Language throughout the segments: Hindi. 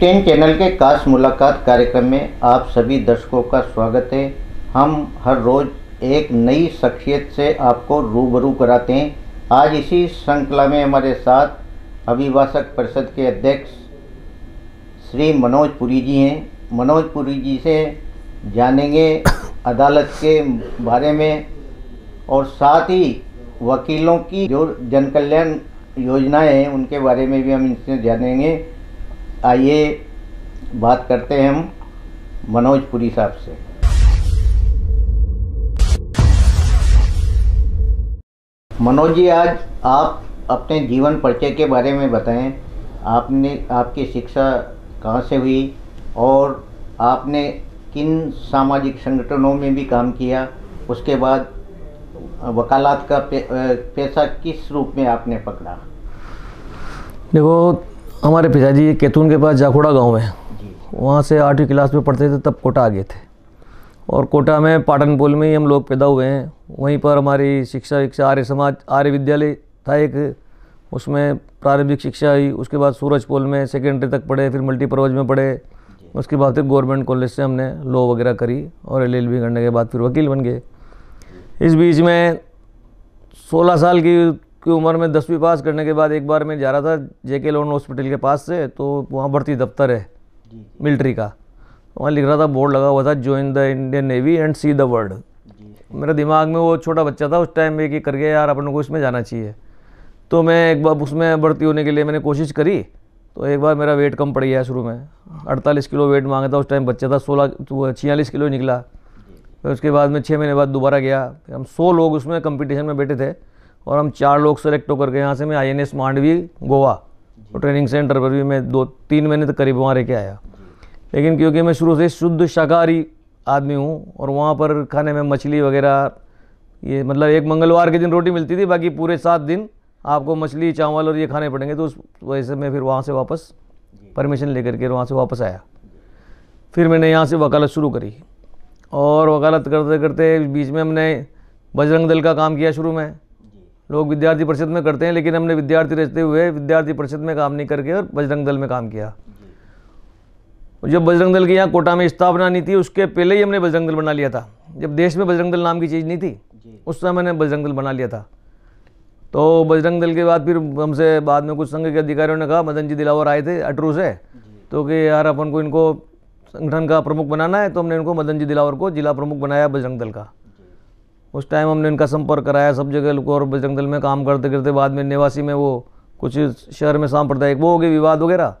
सिक्सटीन चैनल के काश मुलाकात कार्यक्रम में आप सभी दर्शकों का स्वागत है हम हर रोज़ एक नई शख्सियत से आपको रूबरू कराते हैं आज इसी श्रृंखला में हमारे साथ अभिभाषक परिषद के अध्यक्ष श्री मनोज पुरी जी हैं मनोज पुरी जी से जानेंगे अदालत के बारे में और साथ ही वकीलों की जो जनकल्याण योजनाएं हैं उनके बारे में भी हम इनसे जानेंगे आइए बात करते हैं हम मनोज पुरी साहब से मनोज जी आज आप अपने जीवन परिचय के बारे में बताएं आपने आपकी शिक्षा कहाँ से हुई और आपने किन सामाजिक संगठनों में भी काम किया उसके बाद वकालत का पे, पैसा किस रूप में आपने पकड़ा देखो हमारे पिताजी केतून के पास जाखोड़ा गांव है वहाँ से आठवीं क्लास में पढ़ते थे तब कोटा आ गए थे और कोटा में पाटनपोल में ही हम लोग पैदा हुए हैं वहीं पर हमारी शिक्षा विक्षा आर्य समाज आर्य विद्यालय था एक उसमें प्रारंभिक शिक्षा हुई उसके बाद सूरजपोल में सेकेंडरी तक पढ़े फिर मल्टीपर्वज में पढ़े उसके बाद फिर गवर्नमेंट कॉलेज से हमने लॉ वगैरह करी और एल करने के बाद फिर वकील बन गए इस बीच में 16 साल की की उम्र में दसवीं पास करने के बाद एक बार मैं जा रहा था जेके लोन हॉस्पिटल के पास से तो वहाँ भर्ती दफ्तर है मिलिट्री का वहाँ लिख रहा था बोर्ड लगा हुआ था join the Indian navy and see the world मेरे दिमाग में वो छोटा बच्चा था उस टाइम में कि गया यार अपन को इसमें जाना चाहिए तो मैं एक बार उसमें भर्ती होने के लिए मैंने कोशिश करी तो एक बार मेरा वेट कम पड़ गया शुरू में अड़तालीस किलो वेट मांगा था उस टाइम बच्चा था सोलह तो छियालीस किलो निकला फिर उसके बाद में छः महीने बाद दोबारा गया हम सौ लोग उसमें कंपटीशन में बैठे थे और हम चार लोग सेलेक्ट होकर के यहाँ से मैं I N S Mandovi Goa तो ट्रेनिंग सेंटर पर भी मैं दो तीन महीने तक करीब वहाँ रह के आया लेकिन क्योंकि मैं शुरू से शुद्ध शाकाहारी आदमी हूँ और वहाँ पर खाने में मछली वगैरह ये मतलब एक मंगलवार के दिन रोटी मिलती थी बाकी पूरे सात दिन आपको मछली चावल और ये खाने पड़ेंगे तो उस वजह से मैं फिर वहाँ से वापस परमिशन लेकर के वहाँ से वापस आया फिर मैंने यहाँ से वकालत शुरू करी और वकालत करते करते बीच में हमने बजरंग दल का काम किया शुरू में लोग विद्यार्थी परिषद में करते हैं लेकिन हमने विद्यार्थी रहते हुए विद्यार्थी परिषद में काम नहीं करके और बजरंग दल में काम किया जब बजरंग दल की यहाँ कोटा में स्थापना नहीं थी उसके पहले ही हमने बजरंग दल बना लिया था जब देश में बजरंग दल नाम की चीज़ नहीं थी उस समय मैंने बजरंग दल बना लिया था तो बजरंग दल के बाद फिर हमसे बाद में कुछ संघ के अधिकारियों ने कहा मदन जी दिलावर आए थे अटरू से तो कि यार अपन को इनको संगठन का प्रमुख बनाना है तो हमने इनको मदन जी दिलावर को जिला प्रमुख बनाया बजरंग दल का उस टाइम हमने इनका संपर्क कराया सब जगह लोग और बजरंग दल में काम करते करते बाद में निवासी में वो कुछ शहर में सांप्रदायिक वो हो गए विवाद वगैरह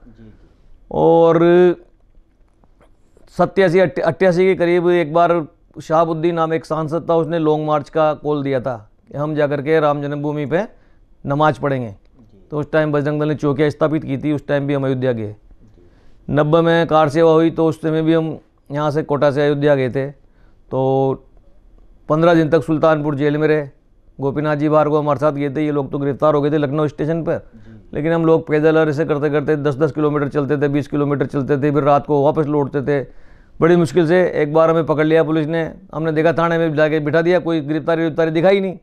और सत्यासी अट्ठासी के करीब एक बार शहाबुद्दीन नाम एक सांसद था उसने लॉन्ग मार्च का कॉल दिया था कि हम जाकर के राम जन्मभूमि पे नमाज पढ़ेंगे तो उस टाइम बजरंग दल ने चौकियाँ स्थापित की थी उस टाइम भी हम अयोध्या गए नब्बे में कार सेवा हुई तो उस समय भी हम यहाँ से कोटा से अयोध्या गए थे तो पंद्रह दिन तक सुल्तानपुर जेल में रहे गोपीनाथ जी को हमारे साथ गए थे ये लोग तो गिरफ्तार हो गए थे लखनऊ स्टेशन पर लेकिन हम लोग पैदल और ऐसे करते करते दस दस किलोमीटर चलते थे बीस किलोमीटर चलते थे फिर रात को वापस लौटते थे बड़ी मुश्किल से एक बार हमें पकड़ लिया पुलिस ने हमने देखा थाने में जाके बिठा दिया कोई गिरफ्तारी गिरफ्तारी दिखाई नहीं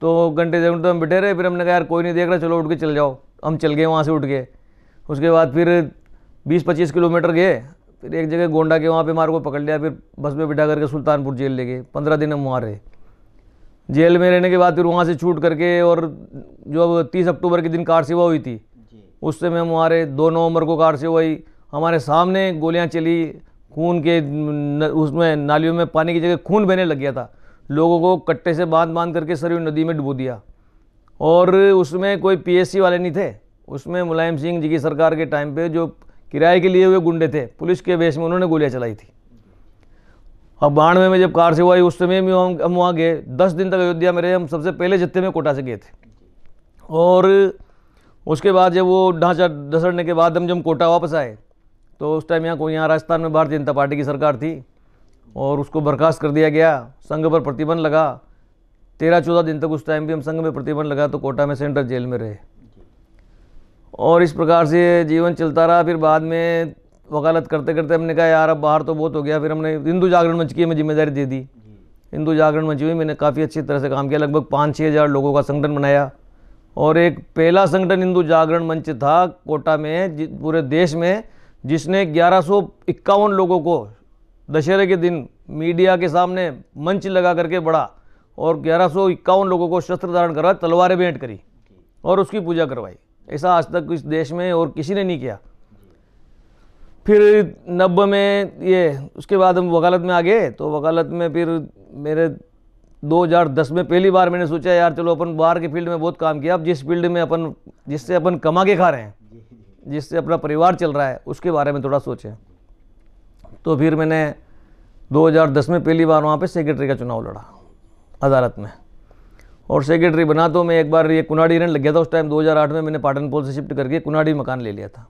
तो घंटे से घंटे हम बैठे रहे फिर हमने कहा यार कोई नहीं देख रहा चलो उठ के चल जाओ हम चल गए वहाँ से उठ के उसके बाद फिर बीस पच्चीस किलोमीटर गए फिर एक जगह गोंडा के वहाँ पे मार को पकड़ लिया फिर बस में बिठा करके सुल्तानपुर जेल ले गए पंद्रह दिन हम वहाँ रहे जेल में रहने के बाद फिर वहाँ से छूट करके और जो अब तीस अक्टूबर के दिन कार सेवा हुई थी उस समय हम रहे दो नवम्बर को कार सेवा हुई हमारे सामने गोलियाँ चली खून के न, उसमें नालियों में पानी की जगह खून बहने लग गया था लोगों को कट्टे से बांध बांध करके सरयू नदी में डुबो दिया और उसमें कोई पीएससी वाले नहीं थे उसमें मुलायम सिंह जी की सरकार के टाइम पे जो किराए के लिए हुए गुंडे थे पुलिस के वेश में उन्होंने गोलियाँ चलाई थी अब बाढ़वे में जब कार से हुआ उस समय भी हम वहाँ गए दस दिन तक अयोध्या में रहे हम सबसे पहले जत्थे में कोटा से गए थे और उसके बाद जब वो ढांचा ढसड़ने के बाद हम जब कोटा वापस आए तो उस टाइम यहाँ को यहाँ राजस्थान में भारतीय जनता पार्टी की सरकार थी और उसको बर्खास्त कर दिया गया संघ पर प्रतिबंध लगा तेरह चौदह दिन तक उस टाइम भी हम संघ में प्रतिबंध लगा तो कोटा में सेंट्रल जेल में रहे और इस प्रकार से जीवन चलता रहा फिर बाद में वकालत करते करते हमने कहा यार अब बाहर तो बहुत हो गया फिर हमने हिंदू जागरण मंच की हमें जिम्मेदारी दे दी हिंदू जागरण मंच में मैंने काफ़ी अच्छी तरह से काम किया लगभग पाँच छः हज़ार लोगों का संगठन बनाया और एक पहला संगठन हिंदू जागरण मंच था कोटा में पूरे देश में जिसने ग्यारह लोगों को दशहरे के दिन मीडिया के सामने मंच लगा करके बड़ा और ग्यारह लोगों को शस्त्र धारण करवाया तलवारें भेंट करी और उसकी पूजा करवाई ऐसा आज तक इस देश में और किसी ने नहीं किया फिर नब्बे में ये उसके बाद हम वकालत में आ गए तो वकालत में फिर मेरे 2010 में पहली बार मैंने सोचा यार चलो अपन बाहर के फील्ड में बहुत काम किया अब जिस फील्ड में अपन जिससे अपन कमा के खा रहे हैं जिससे अपना परिवार चल रहा है उसके बारे में थोड़ा सोचें तो फिर मैंने 2010 में पहली बार वहाँ पे सेक्रेटरी का चुनाव लड़ा अदालत में और सेक्रेटरी बना तो मैं एक बार ये कुनाडी रेंट लग गया था उस टाइम 2008 में मैंने पाटन पोल से शिफ्ट करके कुनाडी मकान ले लिया था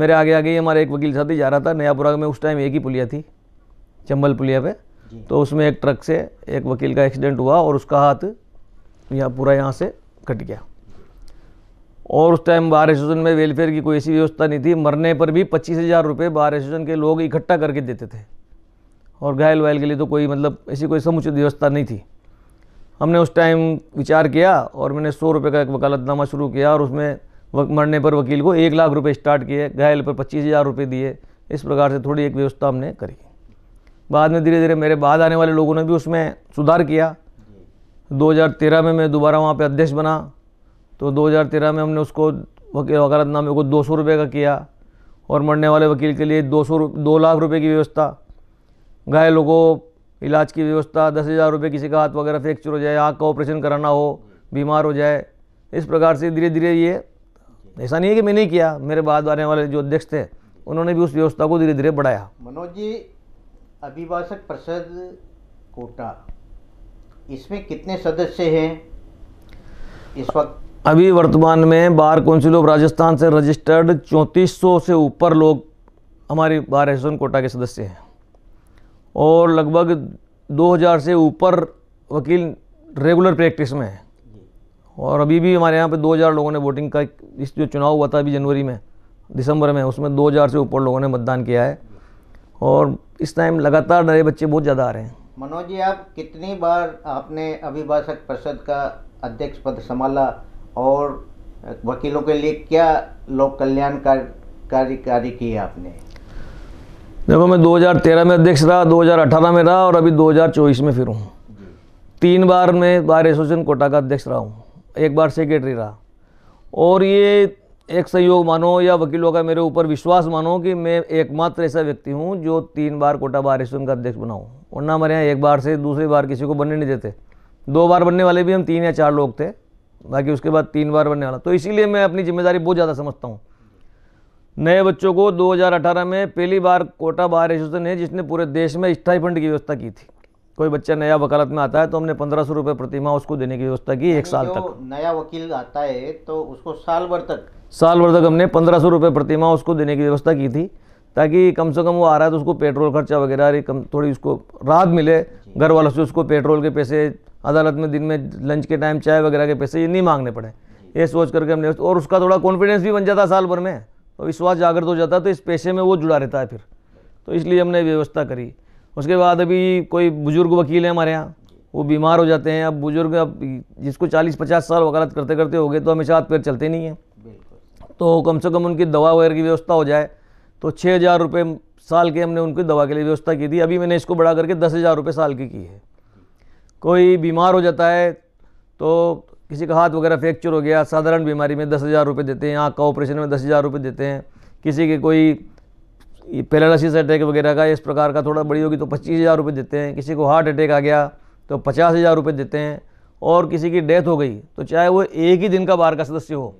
मेरे आगे आगे ही हमारे एक वकील साथी जा रहा था नयापुरा में उस टाइम एक ही पुलिया थी चंबल पुलिया पे तो उसमें एक ट्रक से एक वकील का एक्सीडेंट हुआ और उसका हाथ यहाँ पूरा यहाँ से कट गया और उस टाइम बार एसोसिएशन में वेलफेयर की कोई ऐसी व्यवस्था नहीं थी मरने पर भी पच्चीस हज़ार रुपये बार एसोसिएशन के लोग इकट्ठा करके देते थे और घायल वायल के लिए तो कोई मतलब ऐसी कोई समुचित व्यवस्था नहीं थी हमने उस टाइम विचार किया और मैंने सौ रुपये का एक वकालतनामा शुरू किया और उसमें मरने पर वकील को एक लाख रुपये स्टार्ट किए घायल पर पच्चीस हज़ार रुपये दिए इस प्रकार से थोड़ी एक व्यवस्था हमने करी बाद में धीरे धीरे मेरे बाद आने वाले लोगों ने भी उसमें सुधार किया 2013 में मैं दोबारा वहाँ पे अध्यक्ष बना तो 2013 में हमने उसको वकील वकालतनामे को दो सौ रुपये का किया और मरने वाले वकील के लिए दो सौ दो लाख रुपये की व्यवस्था घायलों को इलाज की व्यवस्था दस हज़ार रुपये किसी का हाथ वगैरह फ्रैक्चर हो जाए आँख का ऑपरेशन कराना हो बीमार हो जाए इस प्रकार से धीरे धीरे ये ऐसा नहीं है कि मैंने ही किया मेरे बाद आने वाले जो अध्यक्ष थे उन्होंने भी उस व्यवस्था को धीरे धीरे बढ़ाया मनोज जी अभिभाषक परिषद कोटा इसमें कितने सदस्य हैं इस वक्त अभी वर्तमान में बार काउंसिल ऑफ राजस्थान से रजिस्टर्ड चौंतीस से ऊपर लोग हमारी बार एसोन कोटा के सदस्य हैं और लगभग 2000 से ऊपर वकील रेगुलर प्रैक्टिस में है और अभी भी हमारे यहाँ पे 2000 लोगों ने वोटिंग का इस जो चुनाव हुआ था अभी जनवरी में दिसंबर में उसमें 2000 से ऊपर लोगों ने मतदान किया है और इस टाइम लगातार नए बच्चे बहुत ज़्यादा आ रहे हैं मनोज जी आप कितनी बार आपने अभिभाषक परिषद का अध्यक्ष पद संभाला और वकीलों के लिए क्या लोक कल्याण कार्य कार्य किए आपने देखो मैं 2013 में अध्यक्ष रहा 2018 में रहा और अभी 2024 में फिर हूँ तीन बार मैं बार एसोसिएशन कोटा का अध्यक्ष रहा हूँ एक बार सेक्रेटरी रहा और ये एक सहयोग मानो या वकीलों का मेरे ऊपर विश्वास मानो कि मैं एकमात्र ऐसा व्यक्ति हूँ जो तीन बार कोटा बार एसोसिएशन का अध्यक्ष बनाऊँ और वरना हमारे यहाँ एक बार से दूसरी बार किसी को बनने नहीं देते दो बार बनने वाले भी हम तीन या चार लोग थे बाकी उसके बाद तीन बार बनने वाला तो इसीलिए मैं अपनी जिम्मेदारी बहुत ज़्यादा समझता हूँ नए बच्चों को 2018 में पहली बार कोटा बार एसोसिएशन है जिसने पूरे देश में स्थायी फंड की व्यवस्था की थी कोई बच्चा नया वकालत में आता है तो हमने पंद्रह सौ रुपये प्रतिमा उसको देने की व्यवस्था की एक साल तक नया वकील आता है तो उसको साल भर तक साल भर तक हमने पंद्रह सौ रुपये प्रतिमा उसको देने की व्यवस्था की थी ताकि कम से कम वो आ रहा है तो उसको पेट्रोल खर्चा वगैरह कम थोड़ी उसको राहत मिले घर वालों से उसको पेट्रोल के पैसे अदालत में दिन में लंच के टाइम चाय वगैरह के पैसे ये नहीं मांगने पड़े ये सोच करके हमने और उसका थोड़ा कॉन्फिडेंस भी बन जाता साल भर में तो विश्वास जागृत हो जाता है तो इस पेशे में वो जुड़ा रहता है फिर तो इसलिए हमने व्यवस्था करी उसके बाद अभी कोई बुज़ुर्ग वकील हैं हमारे यहाँ वो बीमार हो जाते हैं अब बुज़ुर्ग अब जिसको 40-50 साल वकालत करते करते हो गए तो हमेशा हाथ पैर चलते नहीं हैं तो कम से कम उनकी दवा वगैरह की व्यवस्था हो जाए तो छः हज़ार रुपये साल के हमने उनकी दवा के लिए व्यवस्था की थी अभी मैंने इसको बढ़ा करके दस हज़ार रुपये साल की की है कोई बीमार हो जाता है तो किसी का हाथ वगैरह फ्रैक्चर हो गया साधारण बीमारी में दस हज़ार रुपये देते हैं आँख का ऑपरेशन में दस हज़ार रुपये देते हैं किसी के कोई पैरालिसिस अटैक वगैरह का इस प्रकार का थोड़ा बड़ी होगी तो पच्चीस हज़ार रुपये देते हैं किसी को हार्ट अटैक आ गया तो पचास हज़ार रुपये देते हैं और किसी की डेथ हो गई तो चाहे वो एक ही दिन का बार का सदस्य हो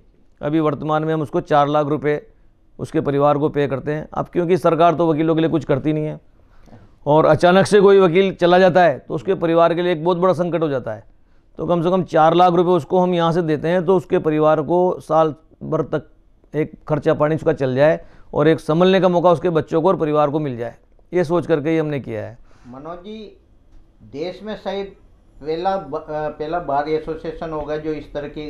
अभी वर्तमान में हम उसको चार लाख रुपये उसके परिवार को पे करते हैं अब क्योंकि सरकार तो वकीलों के लिए कुछ करती नहीं है और अचानक से कोई वकील चला जाता है तो उसके परिवार के लिए एक बहुत बड़ा संकट हो जाता है तो कम से कम चार लाख रुपए उसको हम यहाँ से देते हैं तो उसके परिवार को साल भर तक एक खर्चा पानी उसका चल जाए और एक संभलने का मौका उसके बच्चों को और परिवार को मिल जाए ये सोच करके ही हमने किया है मनोज जी देश में शायद पहला पहला बार एसोसिएशन होगा जो इस तरह की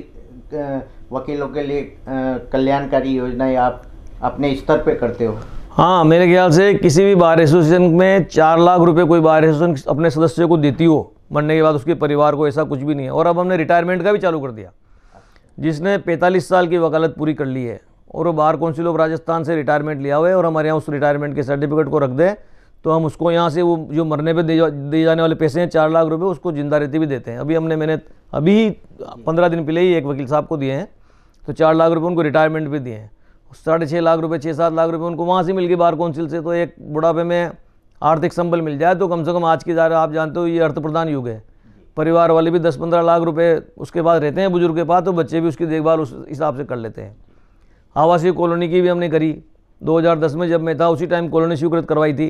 वकीलों के लिए कल्याणकारी योजनाएं आप अपने स्तर पे करते हो हाँ मेरे ख्याल से किसी भी बार एसोसिएशन में चार लाख रुपए कोई बार एसोसिएशन अपने सदस्यों को देती हो मरने के बाद उसके परिवार को ऐसा कुछ भी नहीं है और अब हमने रिटायरमेंट का भी चालू कर दिया जिसने 45 साल की वकालत पूरी कर ली है और वो बार काउंसिल ऑफ राजस्थान से रिटायरमेंट लिया हुआ है और हमारे यहाँ उस रिटायरमेंट के सर्टिफिकेट को रख दें तो हम उसको यहाँ से वो जो मरने पे दिए दे जाने वाले पैसे हैं चार लाख रुपए उसको जिंदा रहते भी देते हैं अभी हमने मैंने अभी ही पंद्रह दिन पहले ही एक वकील साहब को दिए हैं तो चार लाख रुपये उनको रिटायरमेंट भी दिए हैं साढ़े छः लाख रुपये छः सात लाख रुपये उनको वहाँ से मिल गए बार काउंसिल से तो एक बुढ़ापे में आर्थिक संबल मिल जाए तो कम से कम आज की जा आप जानते हो ये अर्थ प्रधान युग है परिवार वाले भी दस पंद्रह लाख रुपए उसके पास रहते हैं बुजुर्ग के पास तो बच्चे भी उसकी देखभाल उस हिसाब से कर लेते हैं आवासीय कॉलोनी की भी हमने करी 2010 में जब मैं था उसी टाइम कॉलोनी स्वीकृत करवाई थी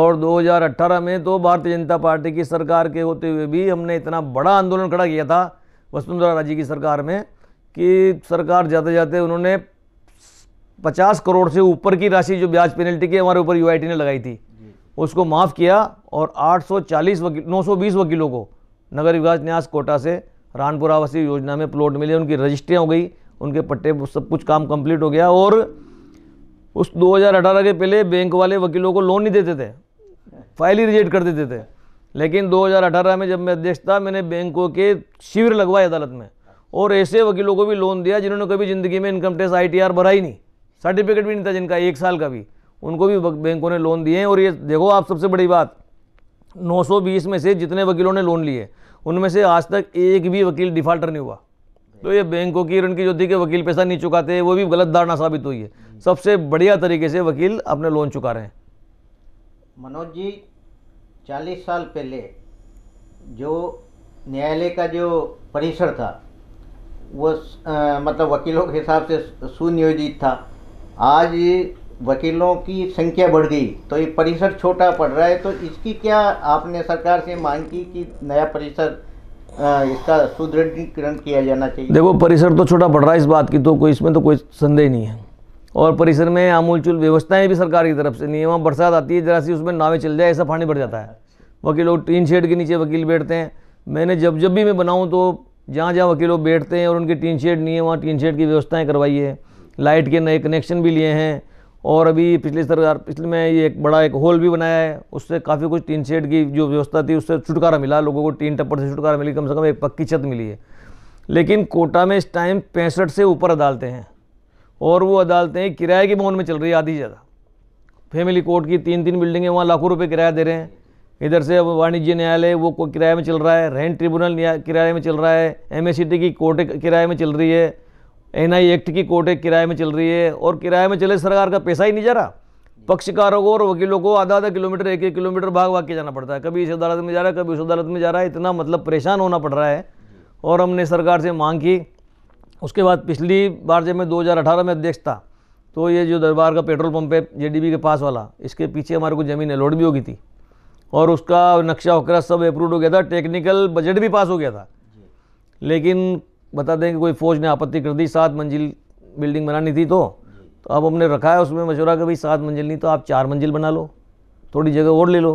और 2018 में तो भारतीय जनता पार्टी की सरकार के होते हुए भी हमने इतना बड़ा आंदोलन खड़ा किया था वसुंधरा राज्य की सरकार में कि सरकार जाते जाते उन्होंने पचास करोड़ से ऊपर की राशि जो ब्याज पेनल्टी की हमारे ऊपर यू ने लगाई थी उसको माफ़ किया और 840 वकील 920 वकीलों को नगर विकास न्यास कोटा से रानपुर आवासीय योजना में प्लॉट मिले उनकी रजिस्ट्रियाँ हो गई उनके पट्टे सब कुछ काम कंप्लीट हो गया और उस 2018 के पहले बैंक वाले वकीलों को लोन नहीं देते थे फाइल ही रिजेक्ट कर देते थे लेकिन 2018 में जब मैं अध्यक्ष था मैंने बैंकों के शिविर लगवाए अदालत में और ऐसे वकीलों को भी लोन दिया जिन्होंने कभी ज़िंदगी में इनकम टैक्स आई भरा ही नहीं सर्टिफिकेट भी नहीं था जिनका एक साल का भी उनको भी बैंकों ने लोन दिए हैं और ये देखो आप सबसे बड़ी बात 920 में से जितने वकीलों ने लोन लिए उनमें से आज तक एक भी वकील डिफाल्टर नहीं हुआ तो ये बैंकों की ऋण की जो थी कि वकील पैसा नहीं चुकाते वो भी गलत धारणा साबित हुई है सबसे बढ़िया तरीके से वकील अपने लोन चुका रहे हैं मनोज जी चालीस साल पहले जो न्यायालय का जो परिसर था वो आ, मतलब वकीलों के हिसाब से सुनियोजित था आज वकीलों की संख्या बढ़ गई तो ये परिसर छोटा पड़ रहा है तो इसकी क्या आपने सरकार से मांग की कि नया परिसर इसका सुदृढ़ीकरण किया जाना चाहिए देखो परिसर तो छोटा पड़ रहा है इस बात की तो कोई इसमें तो कोई संदेह नहीं है और परिसर में आमूलचूल व्यवस्थाएं भी सरकार की तरफ से नहीं है वहाँ बरसात आती है जरा सी उसमें नावें चल जाए ऐसा पानी बढ़ जाता है वकीलों टीन शेड के नीचे वकील बैठते हैं मैंने जब जब भी मैं बनाऊँ तो जहाँ जहाँ वकीलों बैठते हैं और उनके टीन शेड नहीं है वहाँ टीन शेड की व्यवस्थाएँ करवाई है लाइट के नए कनेक्शन भी लिए हैं और अभी पिछले सरकार पिछले में ये एक बड़ा एक हॉल भी बनाया है उससे काफ़ी कुछ टीन शेड की जो व्यवस्था थी उससे छुटकारा मिला लोगों को टीन टप्पर से छुटकारा मिली कम से कम एक पक्की छत मिली है लेकिन कोटा में इस टाइम पैंसठ से ऊपर अदालतें हैं और वो अदालतें किराए के मोहन में चल रही है आधी ज़्यादा फैमिली कोर्ट की तीन तीन बिल्डिंगें वहाँ लाखों रुपये किराया दे रहे हैं इधर से अब वाणिज्य न्यायालय वो किराए में चल रहा है रेंट ट्रिब्यूनल किराए में चल रहा है एम की कोर्ट किराए में चल रही है एन आई एक्ट की कोर्टें एक किराए में चल रही है और किराए में चले सरकार का पैसा ही नहीं जा रहा पक्षकारों को और वकीलों को आधा आधा किलोमीटर एक एक किलोमीटर भाग भाग के जाना पड़ता है कभी इस अदालत में जा रहा है कभी उस अदालत में जा रहा है इतना मतलब परेशान होना पड़ रहा है और हमने सरकार से मांग की उसके बाद पिछली बार जब मैं दो में अध्यक्ष था तो ये जो दरबार का पेट्रोल पंप है जे के पास वाला इसके पीछे हमारे को ज़मीन अलॉट भी होगी थी और उसका नक्शा वक्रा सब अप्रूव हो गया था टेक्निकल बजट भी पास हो गया था लेकिन बता दें कि कोई फ़ौज ने आपत्ति कर दी सात मंजिल बिल्डिंग बनानी थी तो तो अब हमने रखा है उसमें मशूरा कि भाई सात मंजिल नहीं तो आप चार मंजिल बना लो थोड़ी जगह और ले लो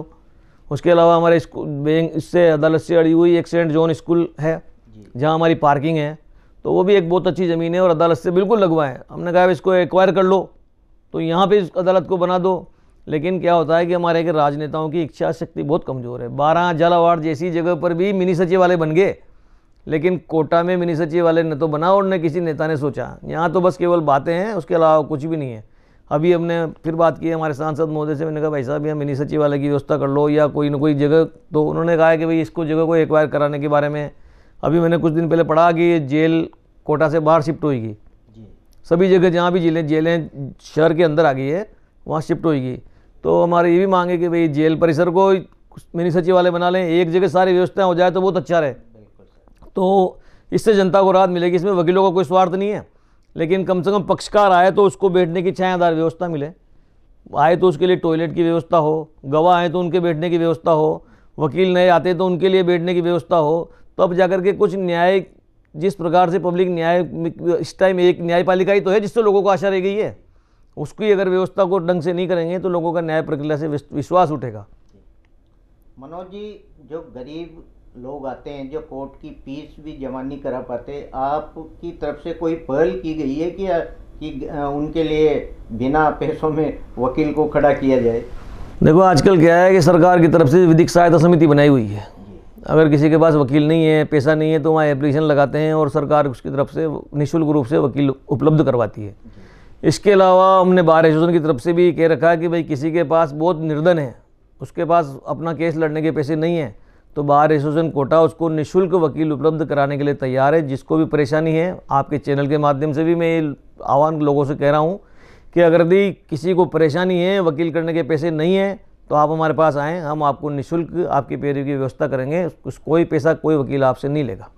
उसके अलावा हमारे स्कूल इससे अदालत से अड़ी हुई एक सेंट जोन स्कूल है जहाँ हमारी पार्किंग है तो वो भी एक बहुत अच्छी ज़मीन है और अदालत से बिल्कुल लगवाएं हमने कहा इसको एक्वायर कर लो तो यहाँ पर अदालत को बना दो लेकिन क्या होता है कि हमारे के राजनेताओं की इच्छा शक्ति बहुत कमज़ोर है बारह झालावाड़ जैसी जगह पर भी मिनी सचिवालय बन गए लेकिन कोटा में मिनी सचिव वाले ने तो बना और न किसी नेता ने सोचा यहाँ तो बस केवल बातें हैं उसके अलावा कुछ भी नहीं है अभी हमने फिर बात की हमारे सांसद महोदय से मैंने कहा भाई साहब यहाँ मिनी सचिव वाले की व्यवस्था कर लो या कोई ना कोई जगह तो उन्होंने कहा कि भाई इसको जगह को एक्वायर कराने के बारे में अभी मैंने कुछ दिन पहले पढ़ा कि जेल कोटा से बाहर शिफ्ट होएगी सभी जगह जहाँ भी जिले जेलें शहर के अंदर आ गई है वहाँ शिफ्ट होएगी तो हमारे ये भी मांगे कि भाई जेल परिसर को मिनी सचिवालय बना लें एक जगह सारी व्यवस्थाएँ हो जाए तो बहुत अच्छा रहे तो इससे जनता को राहत मिलेगी इसमें वकीलों का कोई स्वार्थ नहीं है लेकिन कम से कम पक्षकार आए तो उसको बैठने की छायादार व्यवस्था मिले आए तो उसके लिए टॉयलेट की व्यवस्था हो गवाह आए तो उनके बैठने की व्यवस्था हो वकील नए आते तो उनके लिए बैठने की व्यवस्था हो तो अब जाकर के कुछ न्याय जिस प्रकार से पब्लिक न्याय इस टाइम एक न्यायपालिका ही तो है जिससे लोगों को आशा रह गई है उसकी अगर व्यवस्था को ढंग से नहीं करेंगे तो लोगों का न्याय प्रक्रिया से विश्वास उठेगा मनोज जी जो गरीब लोग आते हैं जो कोर्ट की फीस भी जमा नहीं करा पाते आपकी तरफ से कोई पहल की गई है कि कि उनके लिए बिना पैसों में वकील को खड़ा किया जाए देखो आजकल क्या है कि सरकार की तरफ से विधिक सहायता समिति बनाई हुई है अगर किसी के पास वकील नहीं है पैसा नहीं है तो वहाँ एप्लीकेशन लगाते हैं और सरकार उसकी तरफ से निःशुल्क रूप से वकील उपलब्ध करवाती है इसके अलावा हमने बार एसोसिएशन की तरफ से भी कह रखा है कि भाई किसी के पास बहुत निर्धन है उसके पास अपना केस लड़ने के पैसे नहीं हैं तो बार एसोसिएशन कोटा उसको निशुल्क वकील उपलब्ध कराने के लिए तैयार है जिसको भी परेशानी है आपके चैनल के माध्यम से भी मैं ये आह्वान लोगों से कह रहा हूँ कि अगर यदि किसी को परेशानी है वकील करने के पैसे नहीं हैं तो आप हमारे पास आएँ हम आपको निःशुल्क आपकी पैरवी की व्यवस्था करेंगे उस कोई पैसा कोई वकील आपसे नहीं लेगा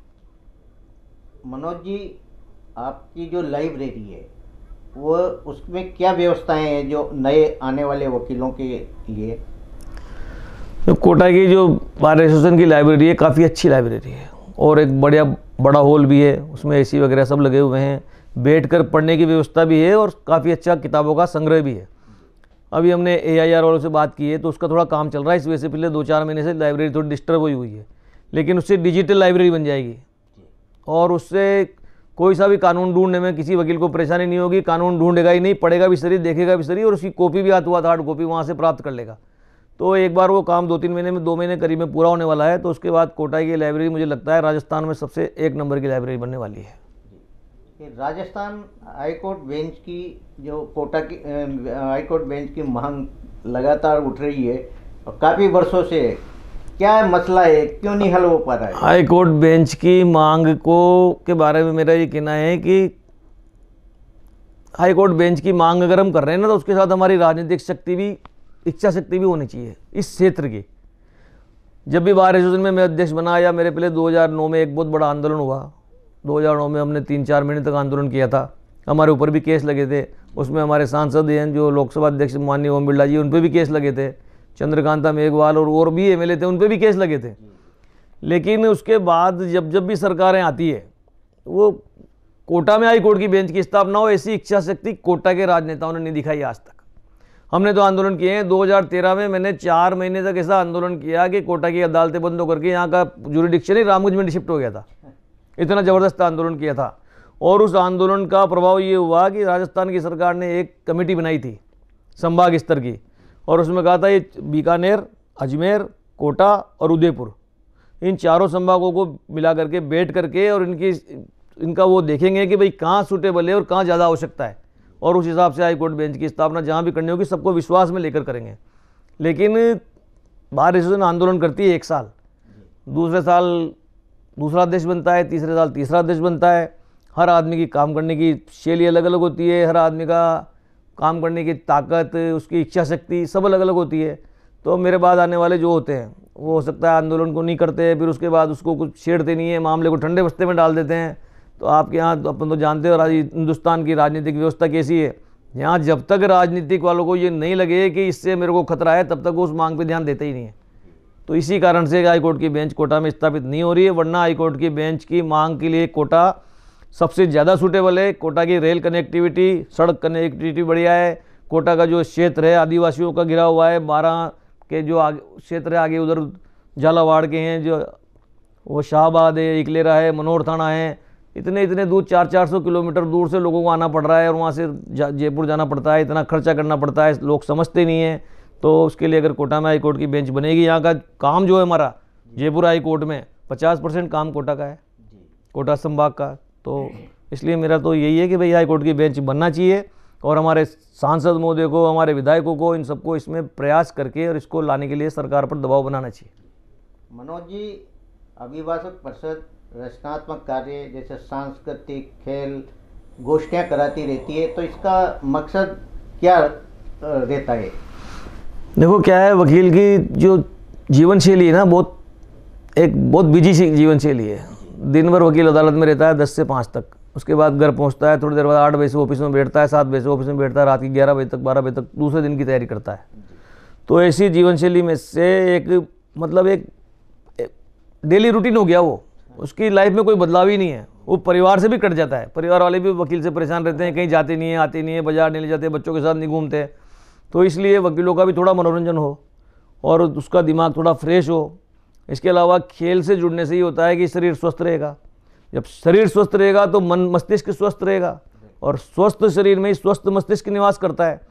मनोज जी आपकी जो लाइब्रेरी है वो उसमें क्या व्यवस्थाएं हैं जो नए आने वाले वकीलों के लिए तो कोटा की जो बार एसोसिएशन की लाइब्रेरी है काफ़ी अच्छी लाइब्रेरी है और एक बढ़िया बड़ा हॉल भी है उसमें एसी वगैरह सब लगे हुए हैं बैठकर पढ़ने की व्यवस्था भी है और काफ़ी अच्छा किताबों का संग्रह भी है अभी हमने ए आई आर वालों से बात की है तो उसका थोड़ा काम चल रहा है इस वजह से पिछले दो चार महीने से लाइब्रेरी थोड़ी डिस्टर्ब हुई हुई है लेकिन उससे डिजिटल लाइब्रेरी बन जाएगी और उससे कोई सा भी कानून ढूंढने में किसी वकील को परेशानी नहीं होगी कानून ढूंढेगा ही नहीं पढ़ेगा भी सही देखेगा भी सही और उसकी कॉपी भी हाथ हुआ हार्ड कॉपी वहाँ से प्राप्त कर लेगा तो एक बार वो काम दो तीन महीने में दो महीने करीब में पूरा होने वाला है तो उसके बाद कोटा की लाइब्रेरी मुझे लगता है राजस्थान में सबसे एक नंबर की लाइब्रेरी बनने वाली है राजस्थान हाईकोर्ट बेंच की जो कोटा की हाईकोर्ट बेंच की मांग लगातार उठ रही है और काफ़ी वर्षों से क्या मसला है क्यों नहीं हल हो पा रहा है हाई कोर्ट बेंच की मांग को के बारे में मेरा ये कहना है कि हाई कोर्ट बेंच की मांग अगर हम कर रहे हैं ना तो उसके साथ हमारी राजनीतिक शक्ति भी इच्छा शक्ति भी होनी चाहिए इस क्षेत्र की जब भी बार एसोसिएशन में मैं अध्यक्ष बना या मेरे पहले 2009 में एक बहुत बड़ा आंदोलन हुआ 2009 में हमने तीन चार महीने तक आंदोलन किया था हमारे ऊपर भी केस लगे थे उसमें हमारे सांसद हैं जो लोकसभा अध्यक्ष माननीय ओम बिरला जी उन पर भी केस लगे थे चंद्रकांता मेघवाल और और भी एम थे उन पर भी केस लगे थे लेकिन उसके बाद जब जब भी सरकारें आती है वो कोटा में हाई कोर्ट की बेंच की स्थापना हो ऐसी इच्छा शक्ति कोटा के राजनेताओं ने नहीं दिखाई आज तक हमने तो आंदोलन किए हैं 2013 में मैंने चार महीने तक ऐसा आंदोलन किया कि कोटा की अदालतें बंद होकर के यहाँ का जुडिडिक्शन ही रामगंज में शिफ्ट हो गया था इतना ज़बरदस्त आंदोलन किया था और उस आंदोलन का प्रभाव ये हुआ कि राजस्थान की सरकार ने एक कमेटी बनाई थी संभाग स्तर की और उसमें कहा था ये बीकानेर अजमेर कोटा और उदयपुर इन चारों संभागों को मिला करके बैठ करके और इनकी इनका वो देखेंगे कि भाई कहाँ सूटेबल है और कहाँ ज़्यादा आवश्यकता है और उस हिसाब से हाई कोर्ट बेंच की स्थापना जहाँ भी करनी होगी सबको विश्वास में लेकर करेंगे लेकिन बार एसोसिएशन आंदोलन करती है एक साल दूसरे साल दूसरा देश बनता है तीसरे साल तीसरा देश बनता है हर आदमी की काम करने की शैली अलग अलग होती है हर आदमी का काम करने की ताकत उसकी इच्छा शक्ति सब अलग अलग होती है तो मेरे बाद आने वाले जो होते हैं वो हो सकता है आंदोलन को नहीं करते फिर उसके बाद उसको कुछ छेड़ते नहीं है मामले को ठंडे बस्ते में डाल देते हैं तो आपके यहाँ तो अपन तो जानते हो हिंदुस्तान की राजनीतिक व्यवस्था कैसी है यहाँ जब तक राजनीतिक वालों को ये नहीं लगे कि इससे मेरे को खतरा है तब तक वो उस मांग पे ध्यान देते ही नहीं है तो इसी कारण से हाईकोर्ट की बेंच कोटा में स्थापित नहीं हो रही है वरना हाईकोर्ट की बेंच की मांग के लिए कोटा सबसे ज़्यादा सूटेबल है कोटा की रेल कनेक्टिविटी सड़क कनेक्टिविटी बढ़िया है कोटा का जो क्षेत्र है आदिवासियों का घिरा हुआ है बारह के जो आगे क्षेत्र है आगे उधर झालावाड़ के हैं जो वो शाहबाद है इकलेरा है मनोहर थाना है इतने इतने दूर चार चार सौ किलोमीटर दूर से लोगों को आना पड़ रहा है और वहाँ से जयपुर जाना पड़ता है इतना खर्चा करना पड़ता है लोग समझते नहीं हैं तो उसके लिए अगर कोटा में हाई कोर्ट की बेंच बनेगी यहाँ का काम जो है हमारा जयपुर हाई कोर्ट में पचास परसेंट काम कोटा का है कोटा संभाग का तो इसलिए मेरा तो यही है कि भाई हाई कोर्ट की बेंच बनना चाहिए और हमारे सांसद महोदय को हमारे विधायकों को इन सबको इसमें प्रयास करके और इसको लाने के लिए सरकार पर दबाव बनाना चाहिए मनोज जी अभिभाषक परिषद रचनात्मक कार्य जैसे सांस्कृतिक खेल गोष्ठियाँ कराती रहती है तो इसका मकसद क्या रहता है देखो क्या है वकील की जो जीवन शैली है ना बहुत एक बहुत बिजी सी जीवन शैली है दिन भर वकील अदालत में रहता है दस से पाँच तक उसके बाद घर पहुंचता है थोड़ी देर बाद आठ बजे से ऑफिस में बैठता है सात बजे से ऑफिस में बैठता है रात की ग्यारह बजे तक बारह बजे तक दूसरे दिन की तैयारी करता है तो ऐसी जीवन शैली में से एक मतलब एक, एक डेली रूटीन हो गया वो उसकी लाइफ में कोई बदलाव ही नहीं है वो परिवार से भी कट जाता है परिवार वाले भी वकील से परेशान रहते हैं कहीं जाते नहीं है आते नहीं है बाजार नहीं ले जाते बच्चों के साथ नहीं घूमते तो इसलिए वकीलों का भी थोड़ा मनोरंजन हो और उसका दिमाग थोड़ा फ्रेश हो इसके अलावा खेल से जुड़ने से ये होता है कि शरीर स्वस्थ रहेगा जब शरीर स्वस्थ रहेगा तो मन मस्तिष्क स्वस्थ रहेगा और स्वस्थ शरीर में ही स्वस्थ मस्तिष्क निवास करता है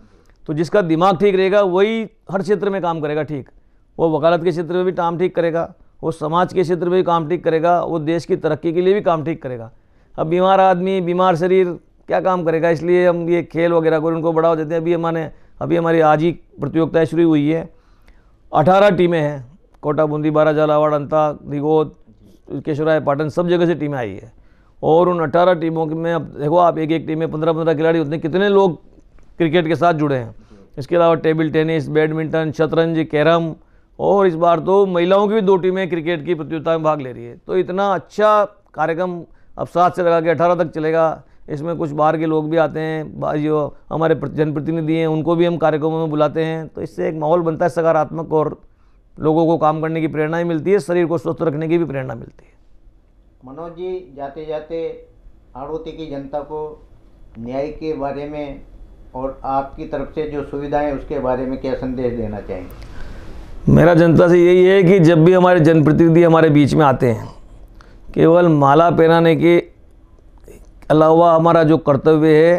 तो जिसका दिमाग ठीक रहेगा वही हर क्षेत्र में काम करेगा ठीक वो वकालत के क्षेत्र में भी काम ठीक करेगा वो समाज के क्षेत्र में भी काम ठीक करेगा वो देश की तरक्की के लिए भी काम ठीक करेगा अब बीमार आदमी बीमार शरीर क्या काम करेगा इसलिए हम ये खेल वगैरह को उनको बढ़ावा देते हैं अभी हमारे अभी हमारी आज ही प्रतियोगिताएँ शुरू हुई है अठारह टीमें हैं कोटा बूंदी बारा झालावाड़ अंता दिगोद केशवराय पाटन सब जगह से टीमें आई है और उन अट्ठारह टीमों में अब देखो आप एक एक टीम में पंद्रह पंद्रह खिलाड़ी होते हैं कितने लोग क्रिकेट के साथ जुड़े हैं इसके अलावा टेबल टेनिस बैडमिंटन शतरंज कैरम और इस बार तो महिलाओं की भी दो टीमें क्रिकेट की प्रतियोगिता में भाग ले रही है तो इतना अच्छा कार्यक्रम अब सात से लगा के अठारह तक चलेगा इसमें कुछ बाहर के लोग भी आते हैं जो हमारे जनप्रतिनिधि हैं उनको भी हम कार्यक्रमों में बुलाते हैं तो इससे एक माहौल बनता है सकारात्मक और लोगों को काम करने की प्रेरणा ही मिलती है शरीर को स्वस्थ रखने की भी प्रेरणा मिलती है मनोज जी जाते जाते आड़ोती की जनता को न्याय के बारे में और आपकी तरफ से जो सुविधाएं उसके बारे में क्या संदेश देना चाहेंगे मेरा जनता से यही है कि जब भी हमारे जनप्रतिनिधि हमारे बीच में आते हैं केवल माला पहनाने के अलावा हमारा जो कर्तव्य है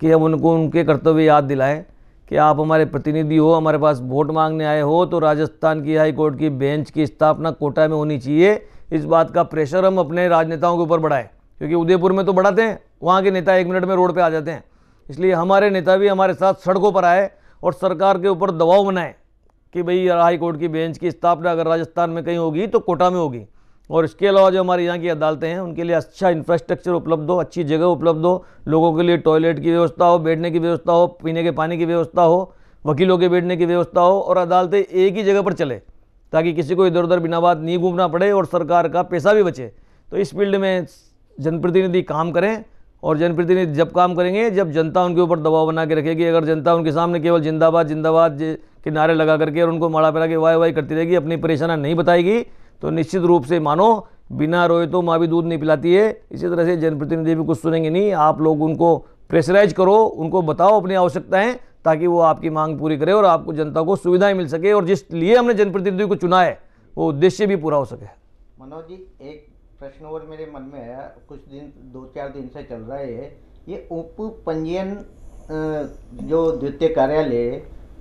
कि हम उनको उनके कर्तव्य याद दिलाएं कि आप हमारे प्रतिनिधि हो हमारे पास वोट मांगने आए हो तो राजस्थान की हाई कोर्ट की बेंच की स्थापना कोटा में होनी चाहिए इस बात का प्रेशर हम अपने राजनेताओं के ऊपर बढ़ाएं क्योंकि उदयपुर में तो बढ़ाते हैं वहाँ के नेता एक मिनट में रोड पर आ जाते हैं इसलिए हमारे नेता भी हमारे साथ सड़कों पर आए और सरकार के ऊपर दबाव बनाएँ कि भाई हाई कोर्ट की बेंच की स्थापना अगर राजस्थान में कहीं होगी तो कोटा में होगी और इसके अलावा जो हमारे यहाँ की अदालतें हैं उनके लिए अच्छा इंफ्रास्ट्रक्चर उपलब्ध हो अच्छी जगह उपलब्ध हो लोगों के लिए टॉयलेट की व्यवस्था हो बैठने की व्यवस्था हो पीने के पानी की व्यवस्था हो वकीलों के बैठने की व्यवस्था हो और अदालतें एक ही जगह पर चले ताकि किसी को इधर उधर बिना बात नहीं घूमना पड़े और सरकार का पैसा भी बचे तो इस फील्ड में जनप्रतिनिधि काम करें और जनप्रतिनिधि जब काम करेंगे जब जनता उनके ऊपर दबाव बना के रखेगी अगर जनता उनके सामने केवल जिंदाबाद जिंदाबाद के नारे लगा करके और उनको माड़ा पिला के वाई वाई करती रहेगी अपनी परेशानी नहीं बताएगी तो निश्चित रूप से मानो बिना रोए तो माँ भी दूध नहीं पिलाती है इसी तरह से जनप्रतिनिधि भी कुछ सुनेंगे नहीं आप लोग उनको प्रेशराइज करो उनको बताओ अपनी आवश्यकताएं ताकि वो आपकी मांग पूरी करे और आपको जनता को सुविधाएं मिल सके और जिस लिए हमने जनप्रतिनिधि को चुना है वो उद्देश्य भी पूरा हो सके मनोज जी एक प्रश्न और मेरे मन में आया कुछ दिन दो चार दिन से चल रहा है ये उप पंजीयन जो द्वितीय कार्यालय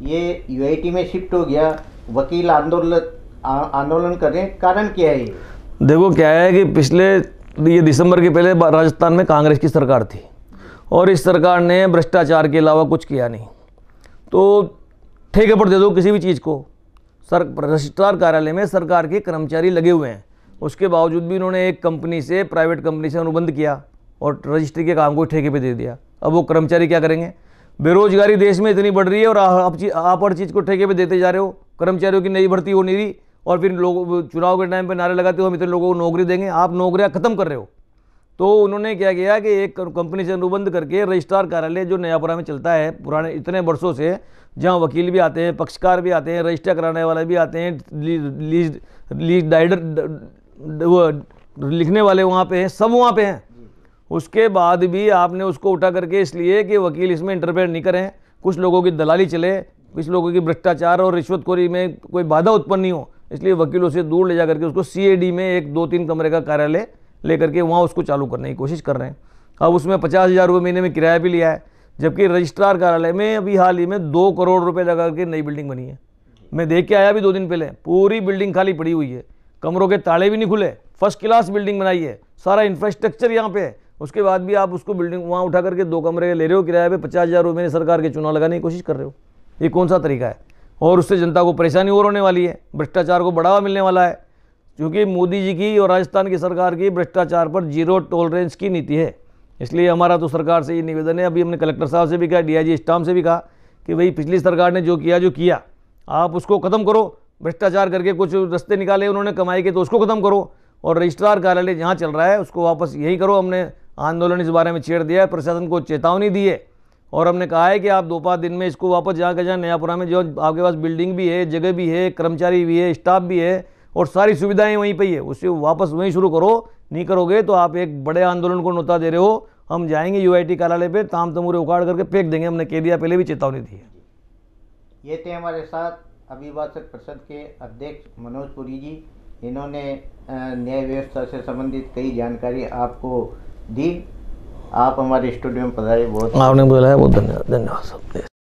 ये यूआईटी में शिफ्ट हो गया वकील आंदोलन आंदोलन कर रहे हैं कारण क्या है देखो क्या है कि पिछले ये दिसंबर के पहले राजस्थान में कांग्रेस की सरकार थी और इस सरकार ने भ्रष्टाचार के अलावा कुछ किया नहीं तो ठेके पर दे दो किसी भी चीज़ को सर रजिस्ट्रार कार्यालय में सरकार के कर्मचारी लगे हुए हैं उसके बावजूद भी उन्होंने एक कंपनी से प्राइवेट कंपनी से अनुबंध किया और रजिस्ट्री के काम को ठेके पे दे दिया अब वो कर्मचारी क्या करेंगे बेरोजगारी देश में इतनी बढ़ रही है और आप आप हर चीज़ को ठेके पे देते जा रहे हो कर्मचारियों की नई भर्ती हो नहीं रही और फिर लोग चुनाव के टाइम पे नारे लगाते हो हम इतने लोगों को नौकरी देंगे आप नौकरियाँ ख़त्म कर रहे हो तो उन्होंने क्या किया कि एक कंपनी से अनुबंध करके रजिस्ट्रार कार्यालय जो नयापुरा में चलता है पुराने इतने वर्षों से जहाँ वकील भी आते हैं पक्षकार भी आते हैं रजिस्टर कराने वाले भी आते हैं लीज लीज डाइडर लिखने वाले वहाँ पे हैं सब वहाँ पे हैं उसके बाद भी आपने उसको उठा करके इसलिए कि वकील इसमें इंटरफेयर नहीं करें कुछ लोगों की दलाली चले कुछ लोगों की भ्रष्टाचार और रिश्वतखोरी में कोई बाधा उत्पन्न नहीं हो इसलिए वकीलों से दूर ले जा करके उसको सी में एक दो तीन कमरे का कार्यालय लेकर के वहाँ उसको चालू करने की कोशिश कर रहे हैं अब उसमें पचास हज़ार रुपये महीने में किराया भी लिया है जबकि रजिस्ट्रार कार्यालय में अभी हाल ही में दो करोड़ रुपये लगा करके नई बिल्डिंग बनी है मैं देख के आया भी दो दिन पहले पूरी बिल्डिंग खाली पड़ी हुई है कमरों के ताले भी नहीं खुले फर्स्ट क्लास बिल्डिंग बनाई है सारा इंफ्रास्ट्रक्चर यहाँ पे है उसके बाद भी आप उसको बिल्डिंग वहाँ उठा करके दो कमरे ले रहे हो किराए पे पचास हज़ार रुपये सरकार के चुनाव लगाने की कोशिश कर रहे हो ये कौन सा तरीका है और उससे जनता को परेशानी और होने वाली है भ्रष्टाचार को बढ़ावा मिलने वाला है क्योंकि मोदी जी की और राजस्थान की सरकार की भ्रष्टाचार पर जीरो टॉलरेंस की नीति है इसलिए हमारा तो सरकार से ये निवेदन है अभी हमने कलेक्टर साहब से भी कहा डी आई से भी कहा कि भाई पिछली सरकार ने जो किया जो किया आप उसको ख़त्म करो भ्रष्टाचार करके कुछ रस्ते निकाले उन्होंने कमाई के तो उसको ख़त्म करो और रजिस्ट्रार कार्यालय जहाँ चल रहा है उसको वापस यही करो हमने आंदोलन इस बारे में छेड़ दिया है प्रशासन को चेतावनी दी है और हमने कहा है कि आप दो पाँच दिन में इसको वापस जाकर जाए नयापुरा में जो आपके पास बिल्डिंग भी है जगह भी है कर्मचारी भी है स्टाफ भी है और सारी सुविधाएं वहीं पर ही है उसे वापस वहीं शुरू करो नहीं करोगे तो आप एक बड़े आंदोलन को नोता दे रहे हो हम जाएंगे यू आई कार्यालय पर ताम तमूरे उखाड़ करके फेंक देंगे हमने कह दिया पहले भी चेतावनी दी है ये थे हमारे साथ अभिभाषक परिषद के अध्यक्ष मनोज पुरी जी इन्होंने न्याय व्यवस्था से संबंधित कई जानकारी आपको दी आप हमारे स्टूडियो में पधारे बहुत आपने बुलाया बहुत धन्यवाद धन्यवाद सब